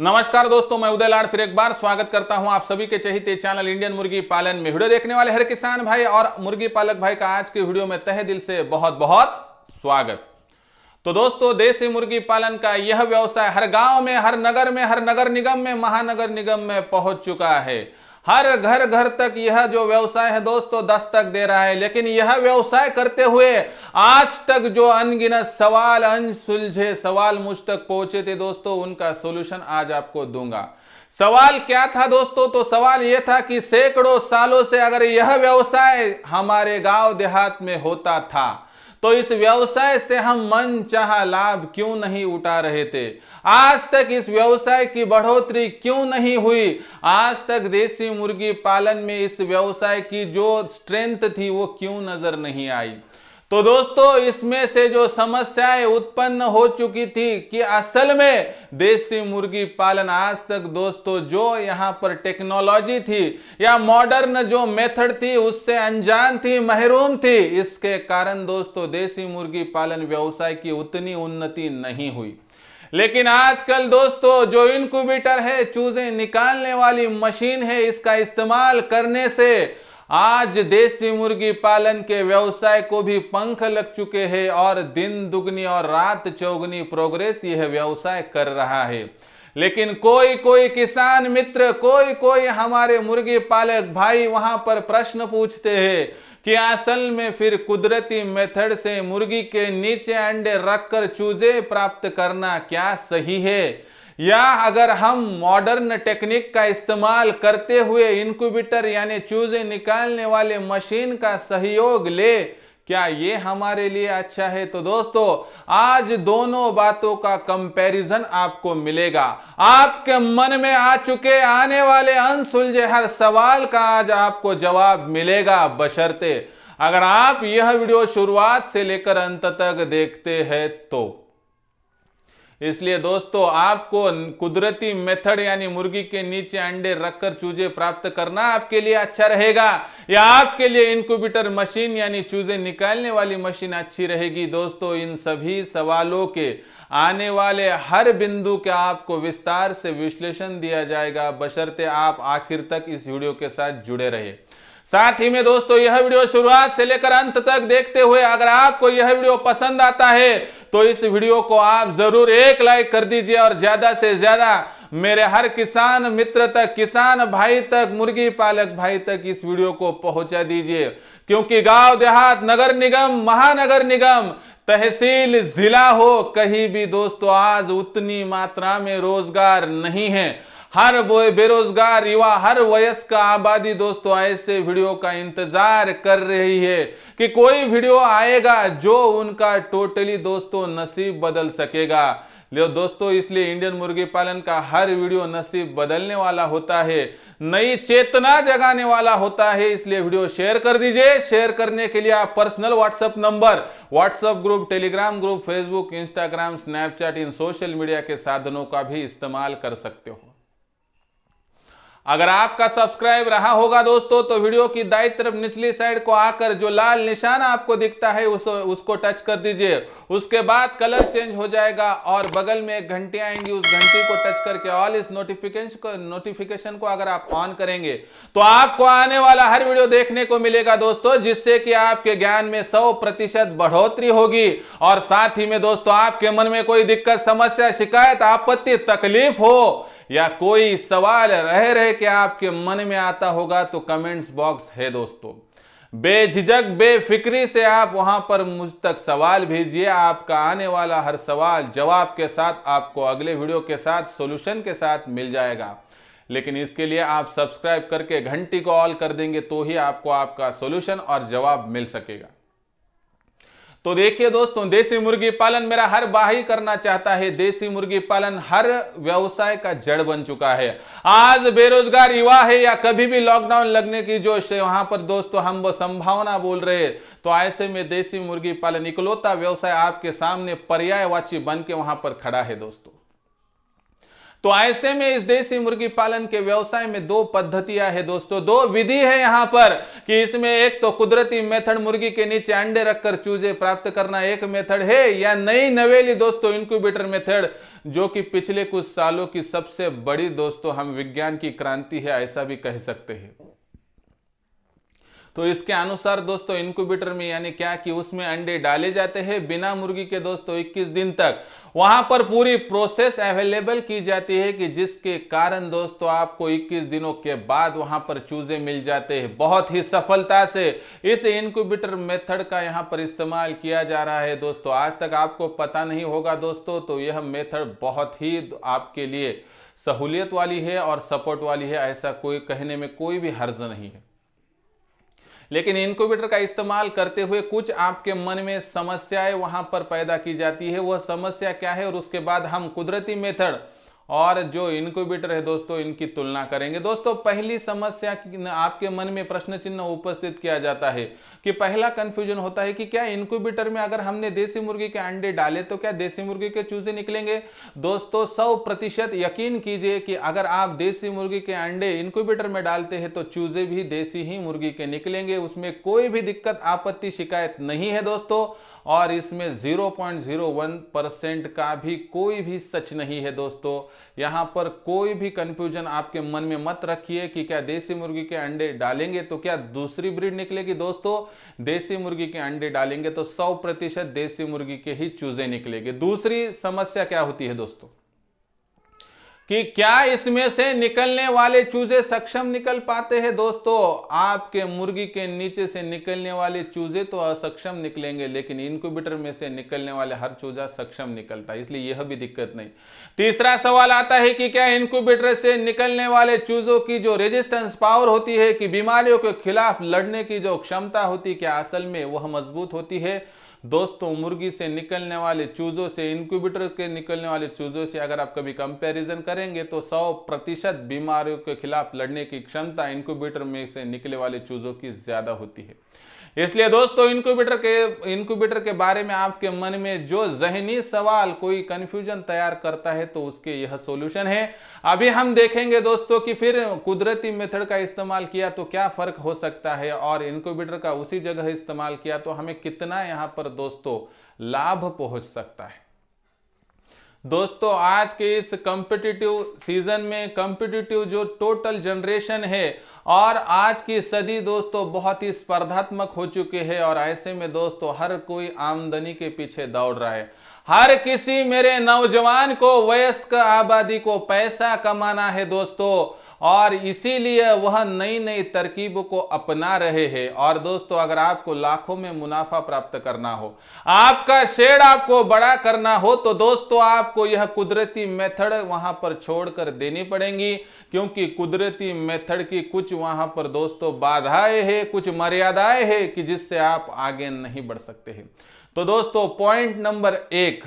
नमस्कार दोस्तों मैं उदय लाड़ फिर एक बार स्वागत करता हूं आप सभी के चहिते चैनल इंडियन मुर्गी पालन में वीडियो देखने वाले हर किसान भाई और मुर्गी पालक भाई का आज के वीडियो में तहे दिल से बहुत बहुत स्वागत तो दोस्तों देसी मुर्गी पालन का यह व्यवसाय हर गांव में हर नगर में हर नगर निगम में महानगर निगम में पहुंच चुका है हर घर घर तक यह जो व्यवसाय है दोस्तों दस्तक दे रहा है लेकिन यह व्यवसाय करते हुए आज तक जो अनगिनत सवाल अनसुलझे सवाल मुझ तक पहुंचे थे दोस्तों उनका सोल्यूशन आज आपको दूंगा सवाल क्या था दोस्तों तो सवाल यह था कि सैकड़ों सालों से अगर यह व्यवसाय हमारे गांव देहात में होता था तो इस व्यवसाय से हम मन चाह लाभ क्यों नहीं उठा रहे थे आज तक इस व्यवसाय की बढ़ोतरी क्यों नहीं हुई आज तक देसी मुर्गी पालन में इस व्यवसाय की जो स्ट्रेंथ थी वो क्यों नजर नहीं आई तो दोस्तों इसमें से जो समस्याएं उत्पन्न हो चुकी थी कि असल में देसी मुर्गी पालन आज तक दोस्तों जो यहाँ पर टेक्नोलॉजी थी या मॉडर्न जो मेथड थी उससे अनजान थी महरूम थी इसके कारण दोस्तों देसी मुर्गी पालन व्यवसाय की उतनी उन्नति नहीं हुई लेकिन आजकल दोस्तों जो इनक्यूबेटर है चूजे निकालने वाली मशीन है इसका इस्तेमाल करने से आज देसी मुर्गी पालन के व्यवसाय को भी पंख लग चुके हैं और दिन दुगनी और रात चौगनी प्रोग्रेस यह व्यवसाय कर रहा है लेकिन कोई कोई किसान मित्र कोई कोई हमारे मुर्गी पालक भाई वहां पर प्रश्न पूछते हैं कि असल में फिर कुदरती मेथड से मुर्गी के नीचे अंडे रखकर चूजे प्राप्त करना क्या सही है या अगर हम मॉडर्न टेक्निक का इस्तेमाल करते हुए इनक्यूबेटर यानी चूजे निकालने वाले मशीन का सहयोग ले क्या ये हमारे लिए अच्छा है तो दोस्तों आज दोनों बातों का कंपैरिजन आपको मिलेगा आपके मन में आ चुके आने वाले अनसुलझे हर सवाल का आज आपको जवाब मिलेगा बशर्ते अगर आप यह वीडियो शुरुआत से लेकर अंत तक देखते हैं तो इसलिए दोस्तों आपको कुदरती मेथड यानी मुर्गी के नीचे अंडे रखकर चूजे प्राप्त करना आपके लिए अच्छा रहेगा या आपके लिए इनक्यूबेटर मशीन यानी चूजे निकालने वाली मशीन अच्छी रहेगी दोस्तों इन सभी सवालों के आने वाले हर बिंदु के आपको विस्तार से विश्लेषण दिया जाएगा बशर्ते आप आखिर तक इस वीडियो के साथ जुड़े रहे साथ ही में दोस्तों यह वीडियो शुरुआत से लेकर अंत तक देखते हुए अगर आपको यह वीडियो पसंद आता है तो इस वीडियो को आप जरूर एक लाइक कर दीजिए और ज्यादा से ज्यादा मेरे हर किसान मित्र तक किसान भाई तक मुर्गी पालक भाई तक इस वीडियो को पहुंचा दीजिए क्योंकि गांव देहात नगर निगम महानगर निगम तहसील जिला हो कहीं भी दोस्तों आज उतनी मात्रा में रोजगार नहीं है हर बेरोजगार युवा हर वयस्क आबादी दोस्तों ऐसे वीडियो का इंतजार कर रही है कि कोई वीडियो आएगा जो उनका टोटली दोस्तों नसीब बदल सकेगा लो दोस्तों इसलिए इंडियन मुर्गी पालन का हर वीडियो नसीब बदलने वाला होता है नई चेतना जगाने वाला होता है इसलिए वीडियो शेयर कर दीजिए शेयर करने के लिए आप personal WhatsApp number WhatsApp group Telegram group Facebook Instagram Snapchat इन सोशल मीडिया के साधनों का भी इस्तेमाल कर सकते हो अगर आपका सब्सक्राइब रहा होगा दोस्तों तो वीडियो की दाई तरफ निचली साइड को आकर जो लाल निशान आपको दिखता है उस, उसको टच कर दीजिए उसके बाद कलर चेंज हो जाएगा और बगल में एक घंटी आएंगी उस घंटी को टच करके ऑल इस नोटिफिकेशन को नोटिफिकेशन को अगर आप ऑन करेंगे तो आपको आने वाला हर वीडियो देखने को मिलेगा दोस्तों जिससे कि आपके ज्ञान में सौ प्रतिशत बढ़ोतरी होगी और साथ ही में दोस्तों आपके मन में कोई दिक्कत समस्या शिकायत आपत्ति तकलीफ हो या कोई सवाल रह रहे के आपके मन में आता होगा तो कमेंट्स बॉक्स है दोस्तों बेझिझक बेफिक्री से आप वहां पर मुझ तक सवाल भेजिए आपका आने वाला हर सवाल जवाब के साथ आपको अगले वीडियो के साथ सॉल्यूशन के साथ मिल जाएगा लेकिन इसके लिए आप सब्सक्राइब करके घंटी को ऑल कर देंगे तो ही आपको आपका सॉल्यूशन और जवाब मिल सकेगा तो देखिए दोस्तों देसी मुर्गी पालन मेरा हर बाही करना चाहता है देसी मुर्गी पालन हर व्यवसाय का जड़ बन चुका है आज बेरोजगार युवा है या कभी भी लॉकडाउन लगने की जो वहां पर दोस्तों हम वो संभावना बोल रहे तो ऐसे में देसी मुर्गी पालन इकलौता व्यवसाय आपके सामने पर्यायवाची बन के वहां पर खड़ा है दोस्तों तो ऐसे में इस देसी मुर्गी पालन के व्यवसाय में दो पद्धतियां है दोस्तों दो विधि है यहां पर कि इसमें एक तो कुदरती मेथड मुर्गी के नीचे अंडे रखकर चूजे प्राप्त करना एक मेथड है या नई नवेली दोस्तों इंक्यूबेटर मेथड जो कि पिछले कुछ सालों की सबसे बड़ी दोस्तों हम विज्ञान की क्रांति है ऐसा भी कह सकते हैं तो इसके अनुसार दोस्तों इंक्यूबेटर में यानी क्या कि उसमें अंडे डाले जाते हैं बिना मुर्गी के दोस्तों 21 दिन तक वहां पर पूरी प्रोसेस अवेलेबल की जाती है कि जिसके कारण दोस्तों आपको 21 दिनों के बाद वहां पर चूजे मिल जाते हैं बहुत ही सफलता से इस इंक्यूबेटर मेथड का यहां पर इस्तेमाल किया जा रहा है दोस्तों आज तक आपको पता नहीं होगा दोस्तों तो यह मेथड बहुत ही आपके लिए सहूलियत वाली है और सपोर्ट वाली है ऐसा कोई कहने में कोई भी हर्ज नहीं है लेकिन इनक्यूबेटर का इस्तेमाल करते हुए कुछ आपके मन में समस्याएं वहां पर पैदा की जाती है वह समस्या क्या है और उसके बाद हम कुदरती मेथड और जो इनक्यूबेटर है दोस्तों इनकी तुलना करेंगे दोस्तों पहली समस्या आपके मन में प्रश्न चिन्ह उपस्थित किया जाता है कि पहला कंफ्यूजन होता है कि क्या इनक्यूबेटर में अगर हमने देसी मुर्गी के अंडे डाले तो क्या देसी मुर्गी के चूजे निकलेंगे दोस्तों सौ प्रतिशत यकीन कीजिए कि अगर आप देसी मुर्गी के अंडे इनक्यूबेटर में डालते हैं तो चूजे भी देसी ही मुर्गी के निकलेंगे उसमें कोई भी दिक्कत आपत्ति शिकायत नहीं है दोस्तों और इसमें 0.01 परसेंट का भी कोई भी सच नहीं है दोस्तों यहाँ पर कोई भी कंफ्यूजन आपके मन में मत रखिए कि क्या देसी मुर्गी के अंडे डालेंगे तो क्या दूसरी ब्रीड निकलेगी दोस्तों देसी मुर्गी के अंडे डालेंगे तो सौ प्रतिशत देसी मुर्गी के ही चूजे निकलेगी दूसरी समस्या क्या होती है दोस्तों कि क्या इसमें से निकलने वाले चूजे सक्षम निकल पाते हैं दोस्तों आपके मुर्गी के नीचे से निकलने वाले चूजे तो असक्षम निकलेंगे लेकिन इनक्यूबेटर में से निकलने वाले हर चूजा सक्षम निकलता है इसलिए यह भी दिक्कत नहीं तीसरा सवाल आता है कि क्या इनक्यूबेटर से निकलने वाले चूजों की जो रेजिस्टेंस पावर होती है कि बीमारियों के खिलाफ लड़ने की जो क्षमता होती है क्या असल में वह मजबूत होती है दोस्तों मुर्गी से निकलने वाले चूजों से इनक्यूबेटर के निकलने वाले चूजों से अगर आप कभी कंपैरिजन करेंगे तो 100 प्रतिशत बीमारियों के खिलाफ लड़ने की क्षमता इनक्यूबेटर में से निकले वाले चूजों की ज्यादा होती है इसलिए दोस्तों इनक्यूबेटर के इनक्यूबेटर के बारे में आपके मन में जो जहनी सवाल कोई कंफ्यूजन तैयार करता है तो उसके यह सॉल्यूशन है अभी हम देखेंगे दोस्तों कि फिर कुदरती मेथड का इस्तेमाल किया तो क्या फर्क हो सकता है और इनक्यूबेटर का उसी जगह इस्तेमाल किया तो हमें कितना यहाँ पर दोस्तों लाभ पहुंच सकता है दोस्तों आज के इस कम्पिटिटिव सीजन में कम्पिटिटिव जो टोटल जनरेशन है और आज की सदी दोस्तों बहुत ही स्पर्धात्मक हो चुकी है और ऐसे में दोस्तों हर कोई आमदनी के पीछे दौड़ रहा है हर किसी मेरे नौजवान को वयस्क आबादी को पैसा कमाना है दोस्तों और इसीलिए वह नई नई तरकीबों को अपना रहे हैं और दोस्तों अगर आपको लाखों में मुनाफा प्राप्त करना हो आपका शेड आपको बड़ा करना हो तो दोस्तों आपको यह कुदरती मेथड वहां पर छोड़कर देनी पड़ेगी क्योंकि कुदरती मेथड की कुछ वहां पर दोस्तों बाधाएं हैं कुछ मर्यादाएं हैं कि जिससे आप आगे नहीं बढ़ सकते हैं तो दोस्तों पॉइंट नंबर एक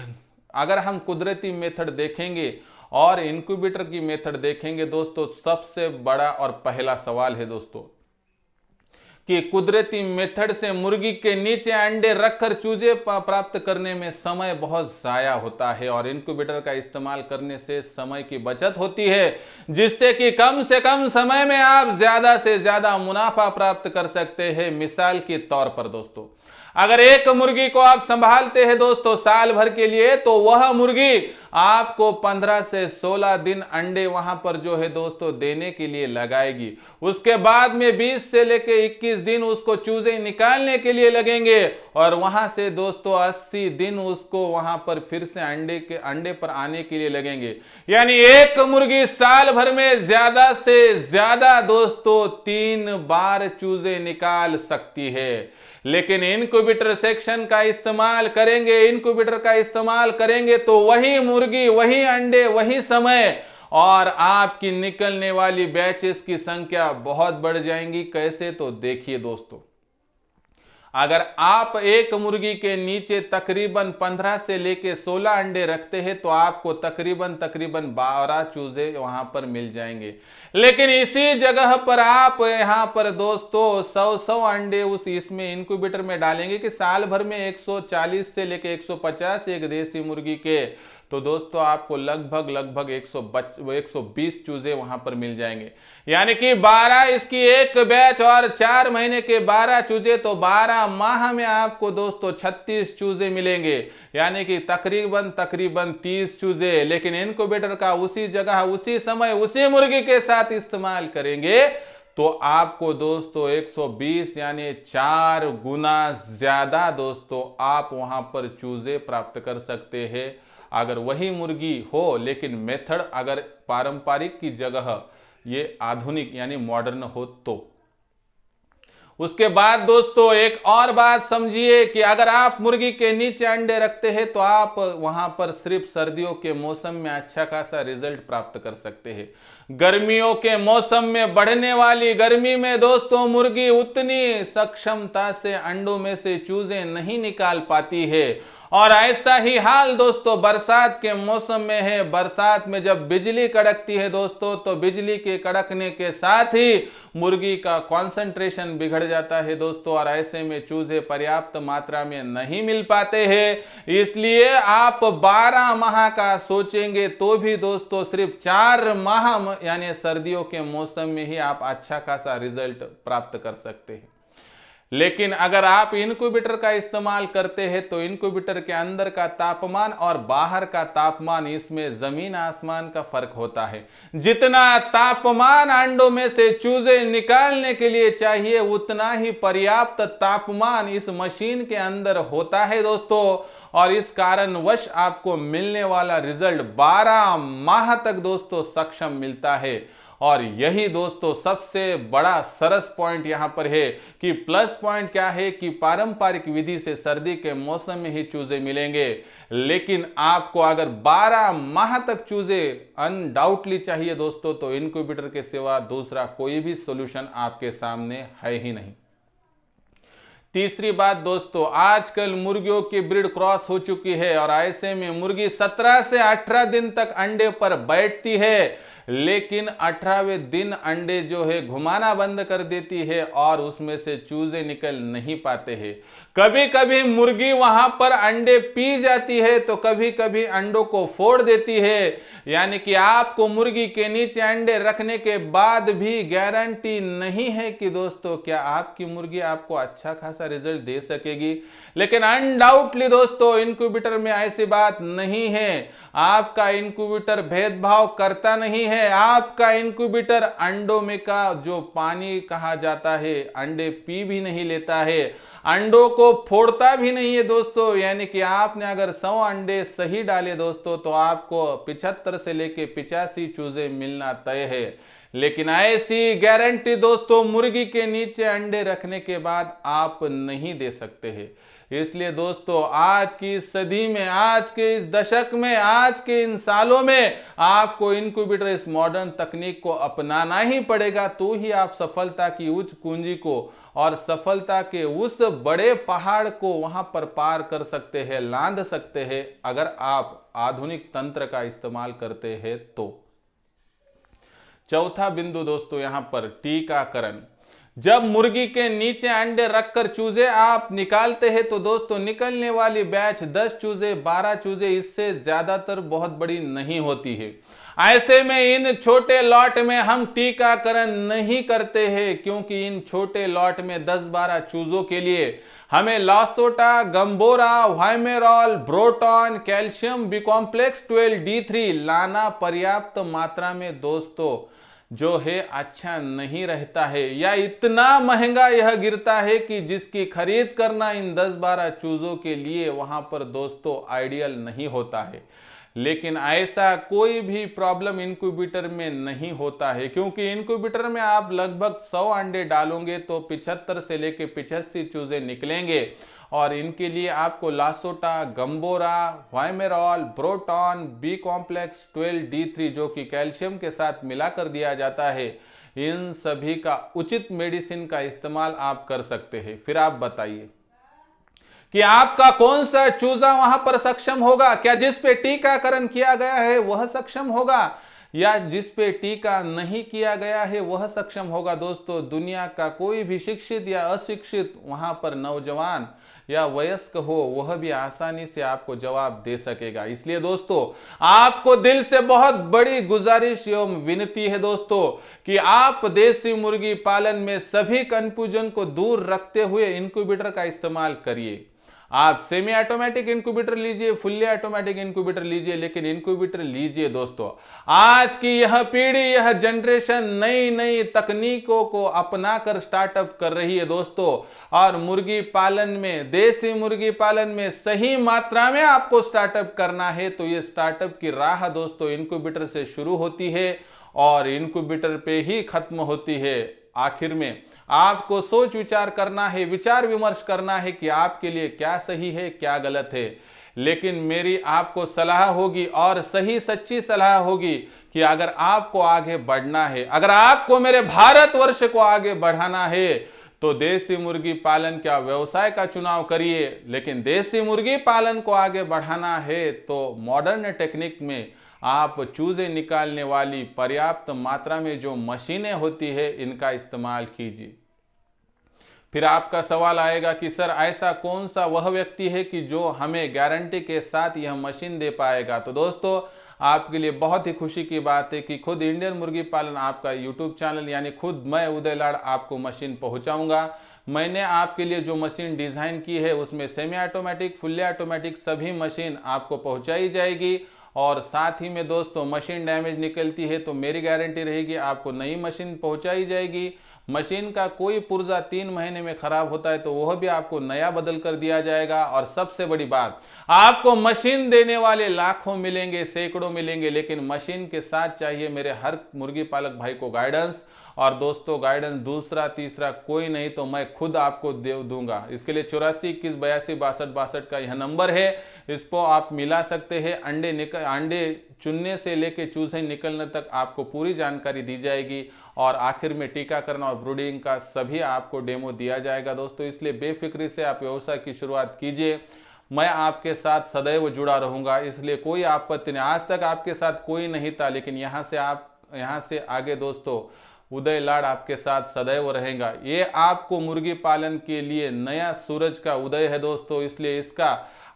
अगर हम कुदरती मेथड देखेंगे और इंक्यूबेटर की मेथड देखेंगे दोस्तों सबसे बड़ा और पहला सवाल है दोस्तों कि कुदरती मेथड से मुर्गी के नीचे अंडे रखकर चूजे प्राप्त करने में समय बहुत ज़ाया होता है और इनक्यूबेटर का इस्तेमाल करने से समय की बचत होती है जिससे कि कम से कम समय में आप ज़्यादा से ज़्यादा मुनाफा प्राप्त कर सकते हैं मिसाल के तौर पर दोस्तों अगर एक मुर्गी को आप संभालते हैं दोस्तों साल भर के लिए तो वह मुर्गी आपको 15 से 16 दिन अंडे वहां पर जो है दोस्तों देने के लिए लगाएगी उसके बाद में 20 से लेके 21 दिन उसको चूजे निकालने के लिए लगेंगे और वहां से दोस्तों 80 दिन उसको वहां पर फिर से अंडे के अंडे पर आने के लिए लगेंगे यानी एक मुर्गी साल भर में ज्यादा से ज्यादा दोस्तों तीन बार चूजे निकाल सकती है लेकिन इनक्यूबिटर सेक्शन का इस्तेमाल करेंगे इनक्यूबिटर का इस्तेमाल करेंगे तो वही मुर्गी वही अंडे वही समय और आपकी निकलने वाली बैचेस की संख्या बहुत बढ़ जाएंगी कैसे तो देखिए दोस्तों अगर आप एक मुर्गी के नीचे तकरीबन 15 से लेके 16 अंडे रखते हैं तो आपको तकरीबन तकरीबन 12 चूजे वहां पर मिल जाएंगे लेकिन इसी जगह पर आप यहां पर दोस्तों 100 100 अंडे उस इसमें इनक्यूबेटर में डालेंगे कि साल भर में 140 से लेके 150 एक देसी मुर्गी के तो दोस्तों आपको लगभग लगभग सौ 120 चूजे वहां पर मिल जाएंगे यानी कि 12 इसकी एक बैच और चार महीने के 12 चूजे तो 12 माह में आपको दोस्तों 36 चूजे मिलेंगे यानी कि तकरीबन तकरीबन 30 चूजे लेकिन इनकोबेटर का उसी जगह उसी समय उसी मुर्गी के साथ इस्तेमाल करेंगे तो आपको दोस्तों 120 यानी चार गुना ज्यादा दोस्तों आप वहां पर चूजे प्राप्त कर सकते हैं अगर वही मुर्गी हो लेकिन मेथड अगर पारंपरिक की जगह ये आधुनिक यानी मॉडर्न हो तो उसके बाद दोस्तों एक और बात समझिए कि अगर आप मुर्गी के नीचे अंडे रखते हैं तो आप वहां पर सिर्फ सर्दियों के मौसम में अच्छा खासा रिजल्ट प्राप्त कर सकते हैं गर्मियों के मौसम में बढ़ने वाली गर्मी में दोस्तों मुर्गी उतनी सक्षमता से अंडों में से चूजे नहीं निकाल पाती है और ऐसा ही हाल दोस्तों बरसात के मौसम में है बरसात में जब बिजली कड़कती है दोस्तों तो बिजली के कड़कने के साथ ही मुर्गी का कंसंट्रेशन बिगड़ जाता है दोस्तों और ऐसे में चूजे पर्याप्त मात्रा में नहीं मिल पाते हैं इसलिए आप 12 माह का सोचेंगे तो भी दोस्तों सिर्फ चार माह यानी सर्दियों के मौसम में ही आप अच्छा खासा रिजल्ट प्राप्त कर सकते हैं लेकिन अगर आप इनक्यूबेटर का इस्तेमाल करते हैं तो इनक्यूबेटर के अंदर का तापमान और बाहर का तापमान इसमें जमीन आसमान का फर्क होता है जितना तापमान अंडों में से चूजे निकालने के लिए चाहिए उतना ही पर्याप्त तापमान इस मशीन के अंदर होता है दोस्तों और इस कारणवश आपको मिलने वाला रिजल्ट 12 माह तक दोस्तों सक्षम मिलता है और यही दोस्तों सबसे बड़ा सरस पॉइंट यहां पर है कि प्लस पॉइंट क्या है कि पारंपरिक विधि से सर्दी के मौसम में ही चूजे मिलेंगे लेकिन आपको अगर 12 माह तक चूजे अनडाउटली चाहिए दोस्तों तो इनक्यूबेटर के सिवा दूसरा कोई भी सोल्यूशन आपके सामने है ही नहीं तीसरी बात दोस्तों आजकल मुर्गियों की ब्रिड क्रॉस हो चुकी है और ऐसे में मुर्गी 17 से 18 दिन तक अंडे पर बैठती है लेकिन अठारहवें दिन अंडे जो है घुमाना बंद कर देती है और उसमें से चूजे निकल नहीं पाते हैं कभी कभी मुर्गी वहां पर अंडे पी जाती है तो कभी कभी अंडों को फोड़ देती है यानी कि आपको मुर्गी के नीचे अंडे रखने के बाद भी गारंटी नहीं है कि दोस्तों क्या आपकी मुर्गी आपको अच्छा खासा रिजल्ट दे सकेगी लेकिन अनडाउटली दोस्तों इनक्यूबेटर में ऐसी बात नहीं है आपका इनक्यूबेटर भेदभाव करता नहीं है आपका इनक्यूबेटर अंडों में का जो पानी कहा जाता है अंडे पी भी नहीं लेता है अंडों को फोड़ता भी नहीं है दोस्तों यानी कि आपने अगर सौ अंडे सही डाले दोस्तों तो आपको पिछहत्तर से लेके पिचासी चूजे मिलना तय है लेकिन ऐसी गारंटी दोस्तों मुर्गी के नीचे अंडे रखने के बाद आप नहीं दे सकते हैं इसलिए दोस्तों आज की सदी में आज के इस दशक में आज के इन सालों में आपको इनक्यूबेटर इस मॉडर्न तकनीक को अपनाना ही पड़ेगा तो ही आप सफलता की उच्च कुंजी को और सफलता के उस बड़े पहाड़ को वहां पर पार कर सकते हैं लांध सकते हैं अगर आप आधुनिक तंत्र का इस्तेमाल करते हैं तो चौथा बिंदु दोस्तों यहां पर टीकाकरण जब मुर्गी के नीचे अंडे रखकर चूजे आप निकालते हैं तो दोस्तों निकलने वाली बैच 10 चूजे 12 चूजे इससे ज्यादातर बहुत बड़ी नहीं होती है ऐसे में इन छोटे लॉट में हम टीकाकरण नहीं करते हैं क्योंकि इन छोटे लॉट में 10-12 चूजों के लिए हमें LaSota Gumboro Vimeral Brotone calcium B complex twelve D three लाना पर्याप्त मात्रा में दोस्तों जो है अच्छा नहीं रहता है या इतना महंगा यह गिरता है कि जिसकी खरीद करना इन 10-12 चूजों के लिए वहां पर दोस्तों आइडियल नहीं होता है लेकिन ऐसा कोई भी प्रॉब्लम इनक्यूबेटर में नहीं होता है क्योंकि इनक्यूबेटर में आप लगभग 100 अंडे डालोगे तो 75 से लेकर पिछहत्तर चूजे निकलेंगे और इनके लिए आपको LaSota Gumboro Vimeral Brotone B complex twelve D three जो कि कैल्शियम के साथ मिलाकर दिया जाता है इन सभी का उचित मेडिसिन का इस्तेमाल आप कर सकते हैं फिर आप बताइए कि आपका कौन सा चूजा वहां पर सक्षम होगा क्या जिस पे टीकाकरण किया गया है वह सक्षम होगा या जिस पे टीका नहीं किया गया है वह सक्षम होगा दोस्तों दुनिया का कोई भी शिक्षित या अशिक्षित वहां पर नौजवान या वयस्क हो वह भी आसानी से आपको जवाब दे सकेगा इसलिए दोस्तों आपको दिल से बहुत बड़ी गुजारिश एवं विनती है दोस्तों कि आप देसी मुर्गी पालन में सभी कंफ्यूजन को दूर रखते हुए इनक्यूबेटर का इस्तेमाल करिए आप सेमी ऑटोमेटिक इंक्यूबेटर लीजिए फुल्ली ऑटोमेटिक इंक्यूबेटर लीजिए लेकिन इंक्यूबेटर लीजिए दोस्तों आज की यह पीढ़ी यह जनरेशन नई नई तकनीकों को अपना कर स्टार्टअप कर रही है दोस्तों और मुर्गी पालन में देसी मुर्गी पालन में सही मात्रा में आपको स्टार्टअप करना है तो ये स्टार्टअप की राह दोस्तों इंक्यूबेटर से शुरू होती है और इंक्यूबेटर पे ही खत्म होती है आखिर में आपको सोच विचार करना है विचार विमर्श करना है कि आपके लिए क्या सही है क्या गलत है लेकिन मेरी आपको सलाह होगी और सही सच्ची सलाह होगी कि अगर आपको आगे बढ़ना है अगर आपको मेरे भारत वर्ष को आगे बढ़ाना है तो देसी मुर्गी पालन का व्यवसाय का चुनाव करिए लेकिन देसी मुर्गी पालन को आगे बढ़ाना है तो मॉडर्न टेक्निक में आप चूजे निकालने वाली पर्याप्त मात्रा में जो मशीनें होती है इनका इस्तेमाल कीजिए फिर आपका सवाल आएगा कि सर ऐसा कौन सा वह व्यक्ति है कि जो हमें गारंटी के साथ यह मशीन दे पाएगा तो दोस्तों आपके लिए बहुत ही खुशी की बात है कि खुद इंडियन मुर्गी पालन आपका यूट्यूब चैनल यानी खुद मैं उदय लाड़ आपको मशीन पहुंचाऊंगा मैंने आपके लिए जो मशीन डिज़ाइन की है उसमें सेमी ऑटोमेटिक फुल्ली ऑटोमेटिक सभी मशीन आपको पहुंचाई जाएगी और साथ ही में दोस्तों मशीन डैमेज निकलती है तो मेरी गारंटी रहेगी आपको नई मशीन पहुंचाई जाएगी मशीन का कोई पुर्जा तीन महीने में खराब होता है तो वह भी आपको नया बदल कर दिया जाएगा और सबसे बड़ी बात आपको मशीन देने वाले लाखों मिलेंगे सैकड़ों मिलेंगे लेकिन मशीन के साथ चाहिए मेरे हर मुर्गी पालक भाई को गाइडेंस और दोस्तों गाइडेंस दूसरा तीसरा कोई नहीं तो मैं खुद आपको दे दूंगा इसके लिए चौरासी इक्कीस बयासी बासठ बासठ का यह नंबर है इसको आप मिला सकते हैं अंडे निकल अंडे चुनने से लेके चूजे निकलने तक आपको पूरी जानकारी दी जाएगी और आखिर में टीकाकरण और ब्रूडिंग का सभी आपको डेमो दिया जाएगा दोस्तों इसलिए बेफिक्री से आप व्यवसाय की शुरुआत कीजिए मैं आपके साथ सदैव जुड़ा रहूंगा इसलिए कोई आपत्ति नहीं आज तक आपके साथ कोई नहीं था लेकिन यहाँ से आप यहाँ से आगे दोस्तों उदय लाड आपके साथ सदैव रहेगा ये आपको मुर्गी पालन के लिए नया सूरज का उदय है दोस्तों इसलिए इसका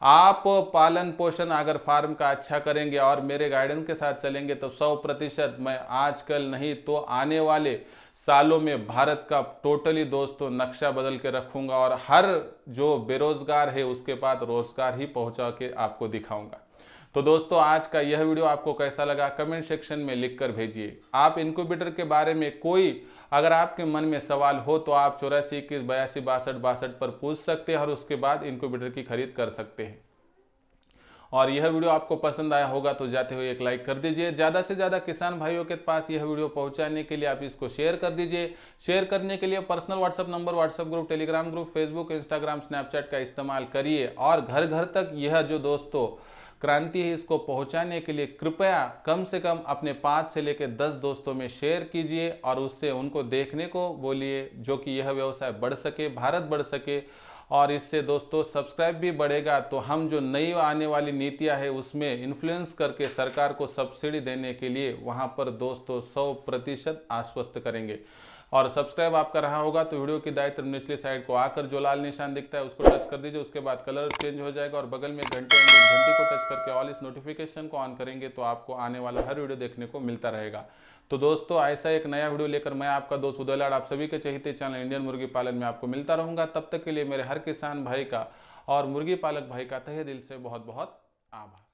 आप पालन पोषण अगर फार्म का अच्छा करेंगे और मेरे गाइडेंस के साथ चलेंगे तो सौ प्रतिशत मैं आजकल नहीं तो आने वाले सालों में भारत का टोटली दोस्तों नक्शा बदल के रखूंगा और हर जो बेरोजगार है उसके पास रोजगार ही पहुंचा के आपको दिखाऊंगा तो दोस्तों आज का यह वीडियो आपको कैसा लगा कमेंट सेक्शन में लिख कर भेजिए आप इनक्यूबेटर के बारे में कोई अगर आपके मन में सवाल हो तो आप चौरासी इक्कीस बयासी बासठ बासठ पर पूछ सकते हैं और उसके बाद इनक्यूबेटर की खरीद कर सकते हैं और यह वीडियो आपको पसंद आया होगा तो जाते हुए एक लाइक कर दीजिए ज़्यादा से ज़्यादा किसान भाइयों के पास यह वीडियो पहुंचाने के लिए आप इसको शेयर कर दीजिए शेयर करने के लिए personal WhatsApp number WhatsApp group Telegram group Facebook Instagram Snapchat का इस्तेमाल करिए और घर घर तक यह जो दोस्तों क्रांति है इसको पहुंचाने के लिए कृपया कम से कम अपने पाँच से लेकर दस दोस्तों में शेयर कीजिए और उससे उनको देखने को बोलिए जो कि यह व्यवसाय बढ़ सके भारत बढ़ सके और इससे दोस्तों सब्सक्राइब भी बढ़ेगा तो हम जो नई आने वाली नीतियां है उसमें इन्फ्लुएंस करके सरकार को सब्सिडी देने के लिए वहां पर दोस्तों सौ प्रतिशत आश्वस्त करेंगे और सब्सक्राइब आपका रहा होगा तो वीडियो की दाएं तरफ निचली साइड को आकर जो लाल निशान दिखता है उसको टच कर दीजिए उसके बाद कलर चेंज हो जाएगा और बगल में घंटे घंटी को टच करके ऑल इस नोटिफिकेशन को ऑन करेंगे तो आपको आने वाला हर वीडियो देखने को मिलता रहेगा तो दोस्तों ऐसा एक नया वीडियो लेकर मैं आपका दोस्त उदय आप सभी के चाहते चैनल इंडियन मुर्गी पालन में आपको मिलता रहूंगा तब तक के लिए मेरे हर किसान भाई का और मुर्गी पालक भाई का तहे दिल से बहुत बहुत आभार